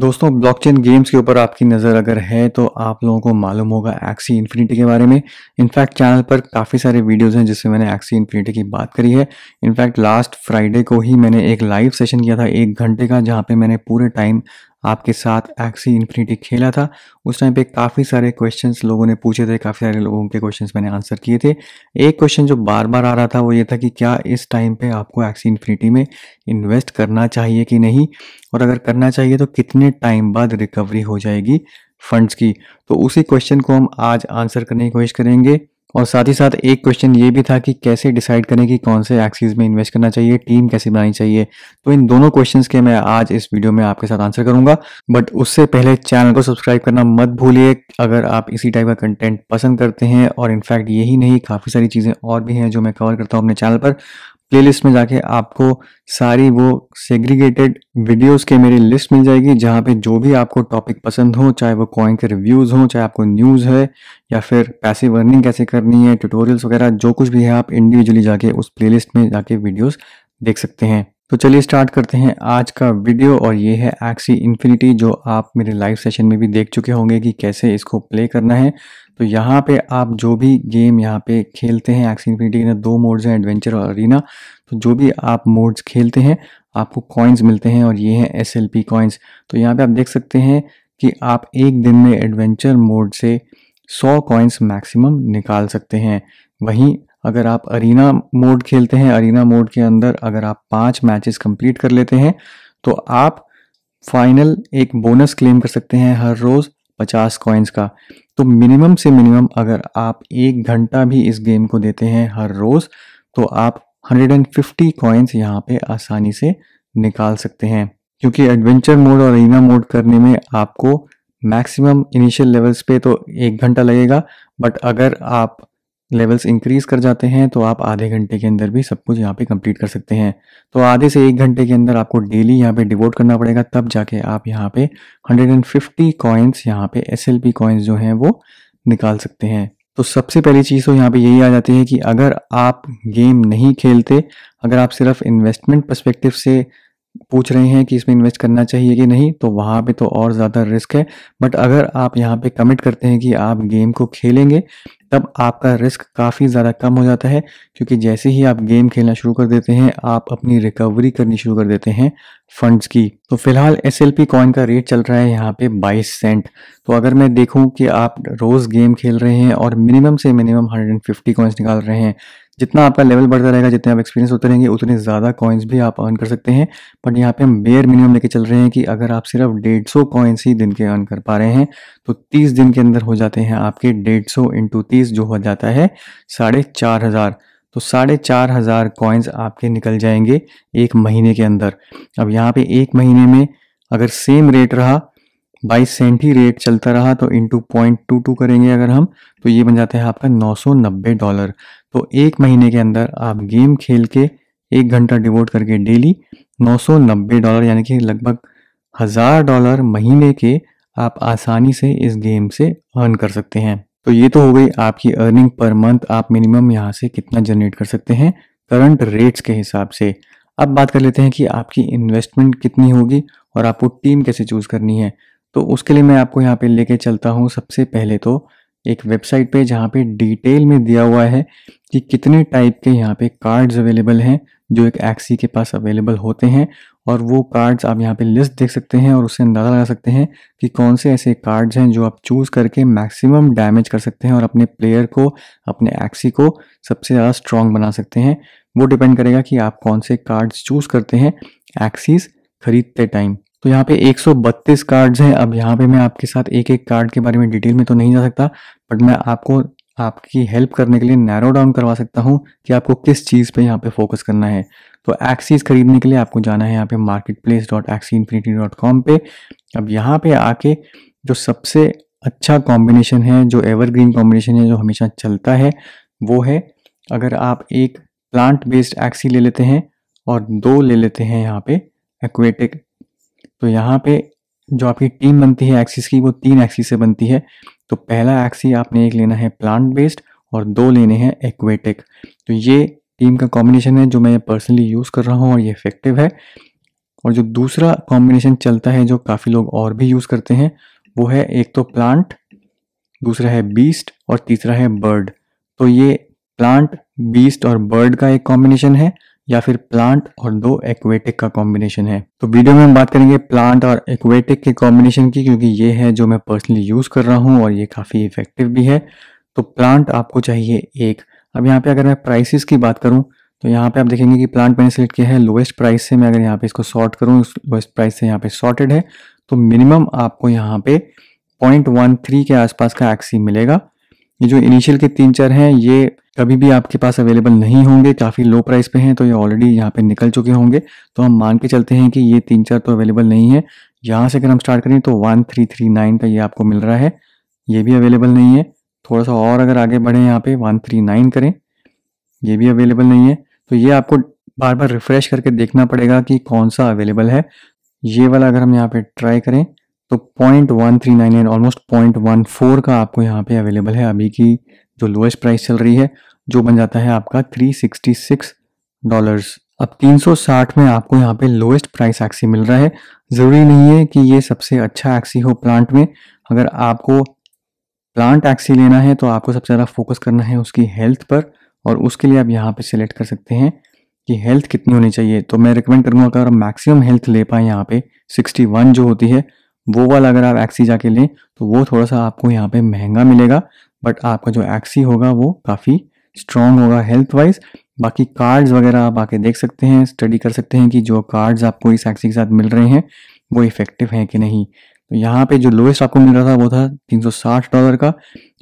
दोस्तों blockchain games के ऊपर आपकी नज़र अगर है तो आप लोगों को मालूम होगा एक्सी इन्फिनिटी के बारे में इनफैक्ट चैनल पर काफ़ी सारे वीडियोस हैं जिसमें मैंने एक्सी इन्फिनिटी की बात करी है इनफैक्ट लास्ट फ्राइडे को ही मैंने एक लाइव सेशन किया था एक घंटे का जहाँ पे मैंने पूरे टाइम आपके साथ एक्सी इन्फिनिटी खेला था उस टाइम पे काफ़ी सारे क्वेश्चंस लोगों ने पूछे थे काफ़ी सारे लोगों के क्वेश्चंस मैंने आंसर किए थे एक क्वेश्चन जो बार बार आ रहा था वो ये था कि क्या इस टाइम पे आपको एक्सी इन्फिनिटी में इन्वेस्ट करना चाहिए कि नहीं और अगर करना चाहिए तो कितने टाइम बाद रिकवरी हो जाएगी फंड्स की तो उसी क्वेश्चन को हम आज आंसर करने की कोशिश करेंगे और साथ ही साथ एक क्वेश्चन ये भी था कि कैसे डिसाइड करें कि कौन से एक्सीज में इन्वेस्ट करना चाहिए टीम कैसे बनानी चाहिए तो इन दोनों क्वेश्चंस के मैं आज इस वीडियो में आपके साथ आंसर करूंगा बट उससे पहले चैनल को सब्सक्राइब करना मत भूलिए अगर आप इसी टाइप का कंटेंट पसंद करते हैं और इनफैक्ट यही नहीं काफ़ी सारी चीज़ें और भी हैं जो मैं कवर करता हूँ अपने चैनल पर प्लेलिस्ट में जाके आपको सारी वो सेग्रीगेटेड वीडियोस के मेरी लिस्ट मिल जाएगी जहाँ पे जो भी आपको टॉपिक पसंद हो चाहे वो कॉइन के रिव्यूज़ हो चाहे आपको न्यूज़ है या फिर पैसे अर्निंग कैसे करनी है ट्यूटोरियल्स वगैरह जो कुछ भी है आप इंडिविजुअली जाके उस प्लेलिस्ट में जाके वीडियोस देख सकते हैं तो चलिए स्टार्ट करते हैं आज का वीडियो और ये है एक्सी इन्फिनिटी जो आप मेरे लाइव सेशन में भी देख चुके होंगे कि कैसे इसको प्ले करना है तो यहाँ पे आप जो भी गेम यहाँ पे खेलते हैं एक्सी इन्फिनिटी के दो मोड्स हैं एडवेंचर और अरीना तो जो भी आप मोड्स खेलते हैं आपको कॉइन्स मिलते हैं और ये हैं एस एल पी तो यहाँ पर आप देख सकते हैं कि आप एक दिन में एडवेंचर मोड से सौ कॉइन्स मैक्सिमम निकाल सकते हैं वहीं अगर आप अरीना मोड खेलते हैं अरीना मोड के अंदर अगर आप पाँच मैचेस कंप्लीट कर लेते हैं तो आप फाइनल एक बोनस क्लेम कर सकते हैं हर रोज़ पचास कॉइन्स का तो मिनिमम से मिनिमम अगर आप एक घंटा भी इस गेम को देते हैं हर रोज़ तो आप 150 कॉइन्स यहाँ पे आसानी से निकाल सकते हैं क्योंकि एडवेंचर मोड और अरीना मोड करने में आपको मैक्सिमम इनिशियल लेवल्स पे तो एक घंटा लगेगा बट अगर आप लेवल्स इंक्रीज कर जाते हैं तो आप आधे घंटे के अंदर भी सब कुछ यहाँ पे कंप्लीट कर सकते हैं तो आधे से एक घंटे के अंदर आपको डेली यहाँ पे डिवोट करना पड़ेगा तब जाके आप यहाँ पे 150 कॉइन्स यहाँ पे एस एल कॉइन्स जो हैं वो निकाल सकते हैं तो सबसे पहली चीज़ तो यहाँ पे यही आ जाती है कि अगर आप गेम नहीं खेलते अगर आप सिर्फ इन्वेस्टमेंट परस्पेक्टिव से पूछ रहे हैं कि इसमें इन्वेस्ट करना चाहिए कि नहीं तो वहाँ पे तो और ज़्यादा रिस्क है बट अगर आप यहाँ पे कमिट करते हैं कि आप गेम को खेलेंगे तब आपका रिस्क काफ़ी ज़्यादा कम हो जाता है क्योंकि जैसे ही आप गेम खेलना शुरू कर देते हैं आप अपनी रिकवरी करनी शुरू कर देते हैं फंड्स की तो फिलहाल एस एल पी कॉइन का रेट चल रहा है यहाँ पे 22 सेंट तो अगर मैं देखूँ कि आप रोज़ गेम खेल रहे हैं और मिनिमम से मिनिमम 150 कॉइन्स निकाल रहे हैं जितना आपका लेवल बढ़ता रहेगा जितने आप एक्सपीरियंस होते रहेंगे उतने ज़्यादा कॉइन्स भी आप अर्न कर सकते हैं बट यहाँ पे हम बेयर मिनिमम लेके चल रहे हैं कि अगर आप सिर्फ डेढ़ सौ कॉइन्स ही दिन के अर्न कर पा रहे हैं तो तीस दिन के अंदर हो जाते हैं आपके डेढ़ सौ इंटू तीस जो हो जाता है साढ़े चार हज़ार तो साढ़े चार हज़ार कॉइन्स आपके निकल जाएंगे एक महीने के अंदर अब यहाँ पे एक महीने में अगर सेम रेट रहा बाई सेंट ही रेट चलता रहा तो इंटू पॉइंट टू टू करेंगे अगर हम तो ये बन जाते हैं आपका नौ सौ नब्बे डॉलर तो एक महीने के अंदर आप गेम खेल के एक घंटा डिवोट करके डेली नौ सौ नब्बे डॉलर यानी कि लगभग हज़ार डॉलर महीने के आप आसानी से इस गेम से अर्न कर सकते हैं तो ये तो हो गई आपकी अर्निंग पर मंथ आप मिनिमम यहाँ से कितना जनरेट कर सकते हैं करंट रेट्स के हिसाब से अब बात कर लेते हैं कि आपकी इन्वेस्टमेंट कितनी होगी और आपको टीम कैसे चूज़ करनी है तो उसके लिए मैं आपको यहाँ पे लेके चलता हूँ सबसे पहले तो एक वेबसाइट पे जहाँ पे डिटेल में दिया हुआ है कि कितने टाइप के यहाँ पे कार्ड्स अवेलेबल हैं जो एक एक्सी के पास अवेलेबल होते हैं और वो कार्ड्स आप यहाँ पे लिस्ट देख सकते हैं और उससे अंदाज़ा लगा सकते हैं कि कौन से ऐसे कार्ड्स हैं जो आप चूज़ करके मैक्सिमम डैमेज कर सकते हैं और अपने प्लेयर को अपने एक्सी को सबसे ज़्यादा स्ट्रॉन्ग बना सकते हैं वो डिपेंड करेगा कि आप कौन से कार्ड्स चूज़ करते हैं एक्सीज खरीदते टाइम तो यहाँ पे 132 कार्ड्स हैं अब यहाँ पे मैं आपके साथ एक एक कार्ड के बारे में डिटेल में तो नहीं जा सकता बट मैं आपको आपकी हेल्प करने के लिए नैरो डाउन करवा सकता हूँ कि आपको किस चीज़ पे यहाँ पे फोकस करना है तो एक्सीज खरीदने के लिए आपको जाना है यहाँ पे market place dot Axie infinity dot com पे अब यहाँ पे आके जो सबसे अच्छा कॉम्बिनेशन है जो एवरग्रीन कॉम्बिनेशन है जो हमेशा चलता है वो है अगर आप एक प्लांट बेस्ड एक्सी ले लेते हैं और दो ले लेते हैं यहाँ पे एक्वेटिक तो यहाँ पे जो आपकी टीम बनती है एक्सिस की वो तीन एक्सिस से बनती है तो पहला एक्सी आपने एक लेना है प्लांट बेस्ड और दो लेने हैं एक्वेटिक तो ये टीम का कॉम्बिनेशन है जो मैं पर्सनली यूज़ कर रहा हूँ और ये इफेक्टिव है और जो दूसरा कॉम्बिनेशन चलता है जो काफ़ी लोग और भी यूज़ करते हैं वो है एक तो प्लांट दूसरा है बीस्ट और तीसरा है बर्ड तो ये प्लांट बीस्ट और बर्ड का एक कॉम्बिनेशन है या फिर प्लांट और दो एक्वेटिक का कॉम्बिनेशन है तो वीडियो में हम बात करेंगे प्लांट और एक्वेटिक के कॉम्बिनेशन की क्योंकि ये है जो मैं पर्सनली यूज कर रहा हूँ और ये काफी इफेक्टिव भी है तो प्लांट आपको चाहिए एक अब यहाँ पे अगर मैं प्राइसिस की बात करूँ तो यहाँ पे आप देखेंगे कि प्लांट मैंने सेलेक्ट किया है लोएस्ट प्राइस से मैं अगर यहाँ पे इसको सॉर्ट करूँ लोएस्ट प्राइस से यहाँ पे सॉर्टेड है तो मिनिमम आपको यहाँ पे पॉइंट वन थ्री के आसपास का एक्सी मिलेगा ये जो इनिशियल के तीन चार हैं ये कभी भी आपके पास अवेलेबल नहीं होंगे काफ़ी लो प्राइस पे हैं तो ये ऑलरेडी यहाँ पे निकल चुके होंगे तो हम मान के चलते हैं कि ये तीन चार तो अवेलेबल नहीं है यहाँ से अगर हम स्टार्ट करें तो वन थ्री थ्री नाइन का ये आपको मिल रहा है ये भी अवेलेबल नहीं है थोड़ा सा और अगर आगे बढ़ें यहाँ पे वन थ्री नाइन करें ये भी अवेलेबल नहीं है तो ये आपको बार बार रिफ्रेश करके देखना पड़ेगा कि कौन सा अवेलेबल है ये वाला अगर हम यहाँ पे ट्राई करें तो point one three nine eight almost point one four का आपको यहाँ पे अवेलेबल है अभी की जो लोएस्ट प्राइस चल रही है जो बन जाता है आपका थ्री सिक्सटी सिक्स डॉलर्स अब 360 में आपको यहाँ पे लोएस्ट प्राइस एक्सी मिल रहा है ज़रूरी नहीं है कि ये सबसे अच्छा एक्सी हो प्लांट में अगर आपको प्लांट एक्सी लेना है तो आपको सबसे ज़्यादा फोकस करना है उसकी हेल्थ पर और उसके लिए आप यहाँ पे सिलेक्ट कर सकते हैं कि हेल्थ कितनी होनी चाहिए तो मैं रिकमेंड करूँगा अगर मैक्सिमम हेल्थ ले पाए यहाँ पे 61 जो होती है वो वाला अगर आप एक्सी जाके लें तो वो थोड़ा सा आपको यहाँ पे महंगा मिलेगा बट आपका जो एक्सी होगा वो काफ़ी स्ट्रॉन्ग होगा हेल्थ वाइज बाकी कार्ड्स वगैरह आप आके देख सकते हैं स्टडी कर सकते हैं कि जो कार्ड्स आपको इस एक्सी के साथ मिल रहे हैं वो इफेक्टिव हैं कि नहीं तो यहाँ पे जो लोएस्ट आपको मिल रहा था वो था 360 डॉलर का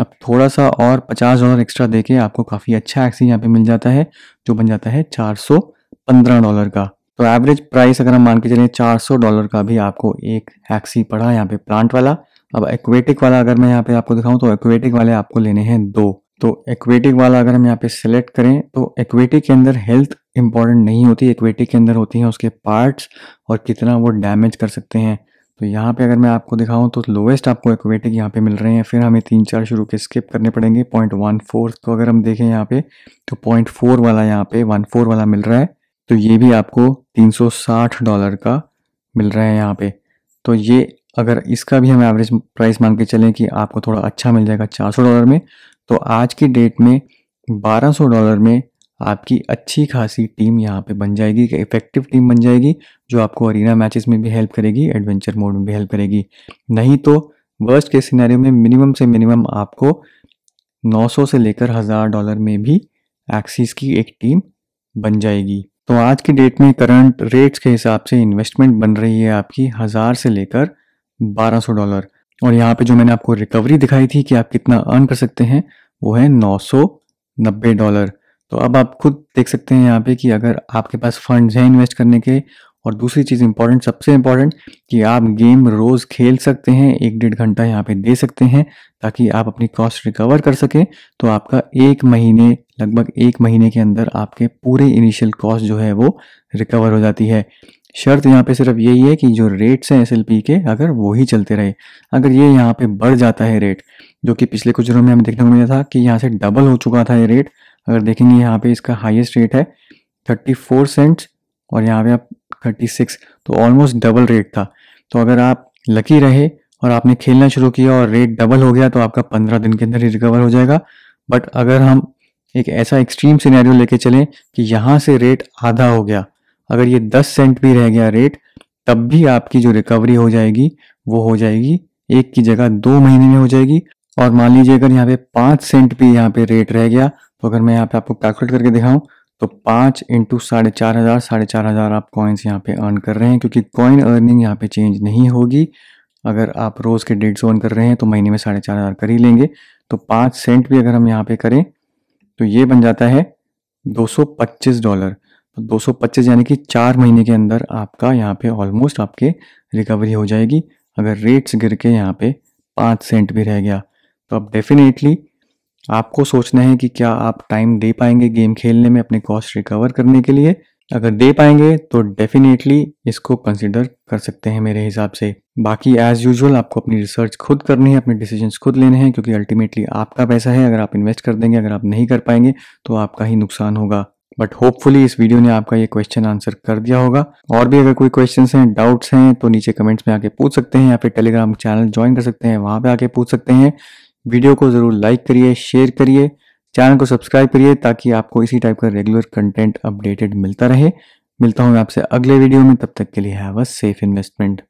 अब थोड़ा सा और 50 डॉलर एक्स्ट्रा देके आपको काफ़ी अच्छा एक्सी यहाँ पे मिल जाता है जो बन जाता है 415 डॉलर का तो एवरेज प्राइस अगर हम मान के चलें 400 डॉलर का भी आपको एक हैक्सी पड़ा यहाँ पे प्लांट वाला अब एक्वेटिक वाला अगर मैं यहाँ पे आपको दिखाऊं तो एक्वेटिक वाले आपको लेने हैं दो तो एक्वेटिक वाला अगर हम यहाँ पे सिलेक्ट करें तो एक्वेटिक के अंदर हेल्थ इंपॉर्टेंट नहीं होती एक्वेटिक के अंदर होती हैं उसके पार्ट्स और कितना वो डैमेज कर सकते हैं तो यहाँ पे अगर मैं आपको दिखाऊं तो लोवेस्ट आपको एक्वेटिक यहाँ पे मिल रहे हैं फिर हमें तीन चार शुरू के स्किप करने पड़ेंगे पॉइंट वन फोर को अगर हम देखें यहाँ पे तो पॉइंट फोर वाला यहाँ पे वन फोर वाला मिल रहा है तो ये भी आपको 360 डॉलर का मिल रहा है यहाँ पे तो ये अगर इसका भी हम एवरेज प्राइस मान के चलें कि आपको थोड़ा अच्छा मिल जाएगा 400 डॉलर में तो आज की डेट में 1200 डॉलर में आपकी अच्छी खासी टीम यहाँ पे बन जाएगी एक इफेक्टिव टीम बन जाएगी जो आपको अरीना मैचेस में भी हेल्प करेगी एडवेंचर मोड में भी हेल्प करेगी नहीं तो वर्स्ट के सिनेरियो में मिनिमम से मिनिमम आपको 900 से लेकर हज़ार डॉलर में भी एक्सिस की एक टीम बन जाएगी तो आज की डेट में करंट रेट्स के हिसाब से इन्वेस्टमेंट बन रही है आपकी हज़ार से लेकर 1200 डॉलर और यहाँ पे जो मैंने आपको रिकवरी दिखाई थी कि आप कितना अर्न कर सकते हैं वो है नब्बे डॉलर तो अब आप खुद देख सकते हैं यहाँ पे कि अगर आपके पास फंड्स हैं इन्वेस्ट करने के और दूसरी चीज़ इंपॉर्टेंट सबसे इम्पॉर्टेंट कि आप गेम रोज़ खेल सकते हैं एक डेढ़ घंटा यहाँ पे दे सकते हैं ताकि आप अपनी कॉस्ट रिकवर कर सकें तो आपका एक महीने लगभग एक महीने के अंदर आपके पूरे इनिशियल कॉस्ट जो है वो रिकवर हो जाती है शर्त यहाँ पे सिर्फ यही है कि जो रेट्स हैं एस के अगर वो ही चलते रहे अगर ये यहाँ पे बढ़ जाता है रेट जो कि पिछले कुछ दिनों में हमें देखने को मिला था कि यहाँ से डबल हो चुका था ये रेट अगर देखेंगे यहाँ पे इसका हाईएस्ट रेट है थर्टी फोर सेंट्स और यहाँ पे आप थर्टी सिक्स तो ऑलमोस्ट डबल रेट था तो अगर आप लकी रहे और आपने खेलना शुरू किया और रेट डबल हो गया तो आपका पंद्रह दिन के अंदर ही रिकवर हो जाएगा बट अगर हम एक ऐसा एक्सट्रीम सिनेरियो लेके चलें कि यहाँ से रेट आधा हो गया अगर ये दस सेंट भी रह गया रेट तब भी आपकी जो रिकवरी हो जाएगी वो हो जाएगी एक की जगह दो महीने में हो जाएगी और मान लीजिए अगर यहाँ पे पाँच सेंट भी यहाँ पे रेट रह गया तो अगर मैं यहाँ पे आपको कैलकुलेट करके दिखाऊं तो पाँच इंटू साढ़े चार हज़ार साढ़े चार हज़ार आप कॉइन्स यहाँ पे अर्न कर रहे हैं क्योंकि कॉइन अर्निंग यहाँ पे चेंज नहीं होगी अगर आप रोज़ के डेढ़ सौ अर्न कर रहे हैं तो महीने में साढ़े चार हज़ार कर ही लेंगे तो पाँच सेंट भी अगर हम यहाँ पे करें तो ये बन जाता है पच्चीस डॉलर तो पच्चीस यानी कि चार महीने के अंदर आपका यहाँ पर ऑलमोस्ट आपके रिकवरी हो जाएगी अगर रेट्स गिर के यहाँ पर पाँच सेंट भी रह गया तो आप डेफिनेटली आपको सोचना है कि क्या आप टाइम दे पाएंगे गेम खेलने में अपने कॉस्ट रिकवर करने के लिए अगर दे पाएंगे तो डेफिनेटली इसको कंसिडर कर सकते हैं मेरे हिसाब से बाकी एज यूजल आपको अपनी रिसर्च खुद करनी है अपने डिसीजन खुद लेने हैं क्योंकि अल्टीमेटली आपका पैसा है अगर आप इन्वेस्ट कर देंगे अगर आप नहीं कर पाएंगे तो आपका ही नुकसान होगा बट होपफुली इस वीडियो ने आपका ये क्वेश्चन आंसर कर दिया होगा और भी अगर कोई क्वेश्चन हैं डाउट्स हैं तो नीचे कमेंट्स में आके पूछ सकते हैं या फिर टेलीग्राम चैनल ज्वाइन कर सकते हैं वहां पे आके पूछ सकते हैं वीडियो को ज़रूर लाइक करिए शेयर करिए चैनल को सब्सक्राइब करिए ताकि आपको इसी टाइप का रेगुलर कंटेंट अपडेटेड मिलता रहे मिलता हूँ आपसे अगले वीडियो में तब तक के लिए हैव अ सेफ इन्वेस्टमेंट